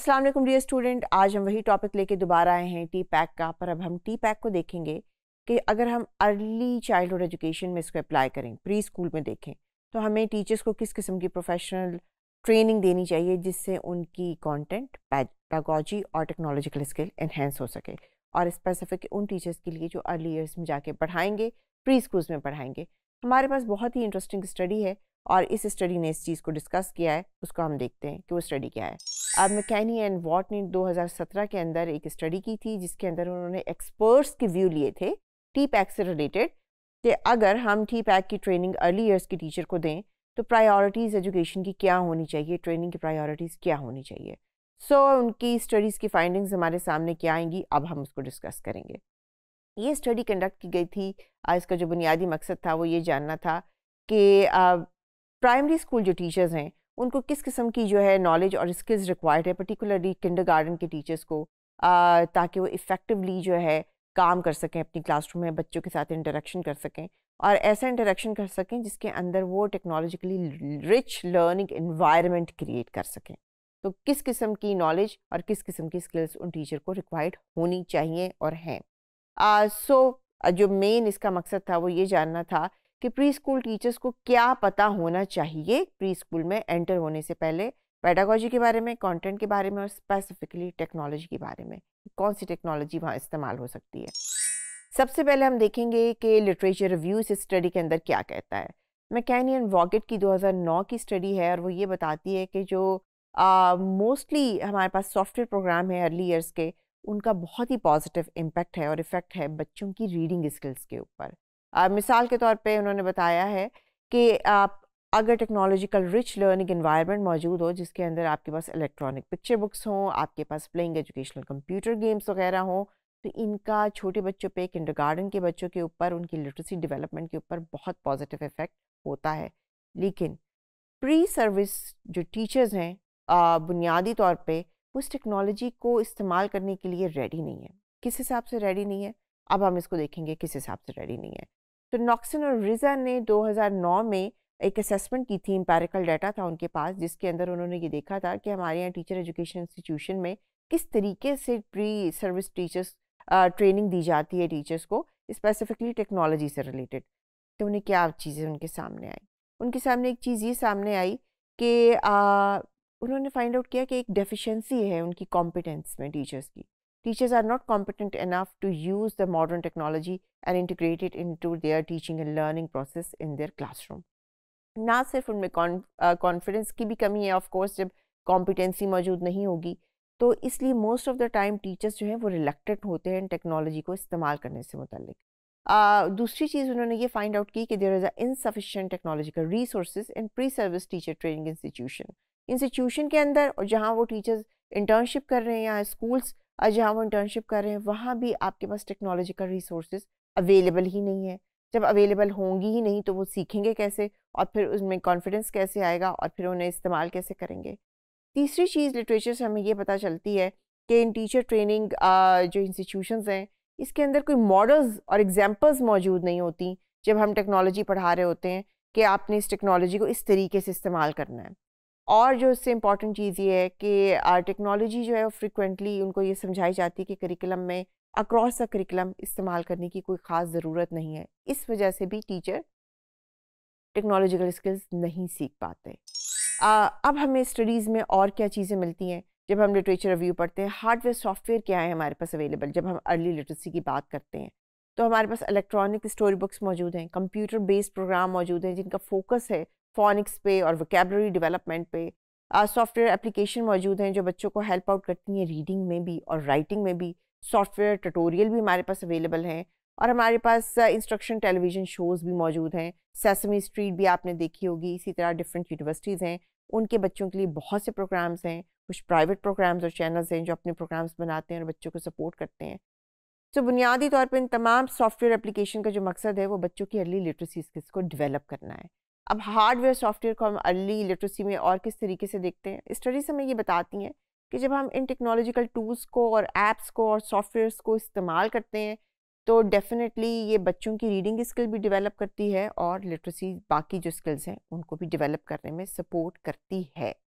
अस्सलाम वालेकुम dear student आज हम वही टॉपिक लेके दोबारा आए हैं टी पैक का पर अब हम टी पैक को देखेंगे कि अगर हम अर्ली चाइल्डहुड एजुकेशन में इसको अप्लाई करें प्री स्कूल में देखें तो हमें टीचर्स को किस किस्म की प्रोफेशनल ट्रेनिंग देनी चाहिए जिससे उनकी कंटेंट पैगोजी और टेक्नोलॉजिकल स्किल इन्हेंस हो सके और स्पेसिफिक उन टीचर्स के लिए जो अर्ली ईयर्स में जाके पढ़ाएंगे प्री स्कूल्स में पढ़ाएंगे हमारे पास बहुत ही इंटरेस्टिंग स्टडी है और इस स्टडी ने इस चीज़ को डिस्कस किया है उसको हम देखते हैं कि वो स्टडी क्या है अब मैकेनी एंड वॉट ने दो के अंदर एक स्टडी की थी जिसके अंदर उन्होंने एक्सपर्ट्स के व्यू लिए थे टी पैक से रिलेटेड कि अगर हम टी पैक की ट्रेनिंग अर्ली ईयर्स के टीचर को दें तो प्रायोरिटीज़ एजुकेशन की क्या होनी चाहिए ट्रेनिंग की प्रायोरिटीज़ क्या होनी चाहिए सो so, उनकी स्टडीज़ की फाइंडिंग्स हमारे सामने क्या आएंगी अब हम उसको डिस्कस करेंगे ये स्टडी कंडक्ट की गई थी इसका जो बुनियादी मकसद था वो ये जानना था कि प्राइमरी स्कूल जो टीचर्स हैं उनको किस किस्म की जो है नॉलेज और स्किल्स रिक्वायर्ड है पर्टिकुलरली किंडर गार्डन के टीचर्स को आ, ताकि वो इफ़ेक्टिवली जो है काम कर सकें अपनी क्लासरूम में बच्चों के साथ इंटरेक्शन कर सकें और ऐसा इंटरेक्शन कर सकें जिसके अंदर वो technologically rich learning environment create कर सकें तो किस किस्म की नॉलेज और किस किस्म की स्किल्स उन टीचर को रिक्वायर्ड होनी चाहिए और हैं सो uh, so, जो मेन इसका मकसद था वो ये जानना था कि प्री स्कूल टीचर्स को क्या पता होना चाहिए प्री स्कूल में एंटर होने से पहले पैडागोजी के बारे में कंटेंट के बारे में और स्पेसिफिकली टेक्नोलॉजी के बारे में कौन सी टेक्नोलॉजी वहाँ इस्तेमाल हो सकती है सबसे पहले हम देखेंगे कि लिटरेचर रिव्यू इस स्टडी के अंदर क्या कहता है मैकेनियन वॉगेट की 2009 की स्टडी है और वो ये बताती है कि जो मोस्टली uh, हमारे पास सॉफ्टवेयर प्रोग्राम है अर्ली ईयर्स के उनका बहुत ही पॉजिटिव इम्पैक्ट है और इफ़ेक्ट है बच्चों की रीडिंग स्किल्स के ऊपर मिसाल के तौर पे उन्होंने बताया है कि आप अगर टेक्नोलॉजिकल रिच लर्निंग इन्वायरमेंट मौजूद हो जिसके अंदर आपके पास इलेक्ट्रॉनिक पिक्चर बुक्स हों आपके पास प्लेइंग एजुकेशनल कंप्यूटर गेम्स वगैरह हों तो इनका छोटे बच्चों पे गार्डन के बच्चों के ऊपर उनकी लिटरेसी डिवेलपमेंट के ऊपर बहुत पॉजिटिव इफेक्ट होता है लेकिन प्री सर्विस जो टीचर्स हैं बुनियादी तौर पर उस टेक्नोलॉजी को इस्तेमाल करने के लिए रेडी नहीं है किस हिसाब से रेडी नहीं है अब हम इसको देखेंगे किस हिसाब से रेडी नहीं है तो नॉक्सन और रिजा ने 2009 में एक असेसमेंट की थी इम्पेरिकल डाटा था उनके पास जिसके अंदर उन्होंने ये देखा था कि हमारे यहाँ टीचर एजुकेशन इंस्टीट्यूशन में किस तरीके से प्री सर्विस टीचर्स ट्रेनिंग दी जाती है टीचर्स को स्पेसिफिकली टेक्नोलॉजी से रिलेटेड तो उन्हें क्या चीज़ें उनके सामने आई उनके सामने एक चीज़ ये सामने आई कि उन्होंने फाइंड आउट किया कि एक डेफिशिएंसी है उनकी कॉम्पिटेंस में टीचर्स की Teachers are not competent enough to use the modern technology and integrate it into their teaching and learning process in their classroom. ना सिर्फ उनमें कॉन्फिडेंस की भी कमी है ऑफ कोर्स जब कॉम्पिटेंसी मौजूद नहीं होगी तो इसलिए most of the time teachers जो हैं वो रिलेक्टेड होते हैं टेक्नोलॉजी को इस्तेमाल करने से मुतलिक uh, दूसरी चीज़ उन्होंने ये फाइंड आउट की कि there is a insufficient technological resource in pre service teacher training institution institution के अंदर और जहाँ वो टीचर्स इंटर्नशिप कर रहे हैं या स्कूल्स और जहाँ वो इंटर्नशिप कर रहे हैं वहाँ भी आपके पास टेक्नोलॉजी का रिसोर्स अवेलेबल ही नहीं है जब अवेलेबल होंगी ही नहीं तो वो सीखेंगे कैसे और फिर उसमें कॉन्फिडेंस कैसे आएगा और फिर उन्हें इस्तेमाल कैसे करेंगे तीसरी चीज़ लिटरेचर से हमें ये पता चलती है कि इन टीचर ट्रेनिंग जो इंस्टीट्यूशंस हैं इसके अंदर कोई मॉडल्स और एग्जाम्पल्स मौजूद नहीं होती जब हम टेक्नोलॉजी पढ़ा रहे होते हैं कि आपने इस टेक्नोलॉजी को इस तरीके से इस्तेमाल करना है और जो इससे इम्पॉर्टेंट चीज़ ये है कि टेक्नोलॉजी जो है वो फ्रिक्वेंटली उनको ये समझाई जाती है कि करिकुलम में अक्रॉस द करिकुलम इस्तेमाल करने की कोई ख़ास ज़रूरत नहीं है इस वजह से भी टीचर टेक्नोलॉजिकल स्किल्स नहीं सीख पाते आ, अब हमें स्टडीज़ में और क्या चीज़ें मिलती हैं जब हम लिटरेचर रिव्यू पढ़ते हैं हार्डवेयर सॉफ्टवेयर क्या है हमारे पास अवेलेबल जब हम अर्ली लिटरेसी की बात करते हैं तो हमारे पास इलेक्ट्रॉनिक स्टोरी बुक्स मौजूद हैं कंप्यूटर बेस्ड प्रोग्राम मौजूद हैं जिनका फोकस है फोनिक्स पे और वोकेबलरी डेवलपमेंट पे सॉफ्टवेयर uh, एप्लीकेशन मौजूद हैं जो बच्चों को हेल्प आउट करती हैं रीडिंग में भी और राइटिंग में भी सॉफ्टवेयर ट्यूटोरियल भी हमारे पास अवेलेबल हैं और हमारे पास इंस्ट्रक्शन टेलीविज़न शोज़ भी मौजूद हैं सेसमी स्ट्रीट भी आपने देखी होगी इसी तरह डिफरेंट यूनिवर्सिटीज़ हैं उनके बच्चों के लिए बहुत से प्रोग्राम्स हैं कुछ प्राइवेट प्रोग्राम्स और चैनल्स हैं जो अपने प्रोग्राम्स बनाते हैं और बच्चों को सपोर्ट करते हैं सो so, बुनियादी तौर पर इन तमाम सॉफ्टवेयर एप्लीकेशन का जो मकसद है वो बच्चों की अर्ली लिटरेसी स्किल्स को डिवेलप करना है अब हार्डवेयर सॉफ्टवेयर को हम अर्ली लिटरेसी में और किस तरीके से देखते हैं स्टडीज हमें ये बताती हैं कि जब हम इन टेक्नोलॉजिकल टूल्स को और ऐप्स को और सॉफ्टवेयर्स को इस्तेमाल करते हैं तो डेफिनेटली ये बच्चों की रीडिंग स्किल भी डेवलप करती है और लिटरेसी बाकी जो स्किल्स हैं उनको भी डेवलप करने में सपोर्ट करती है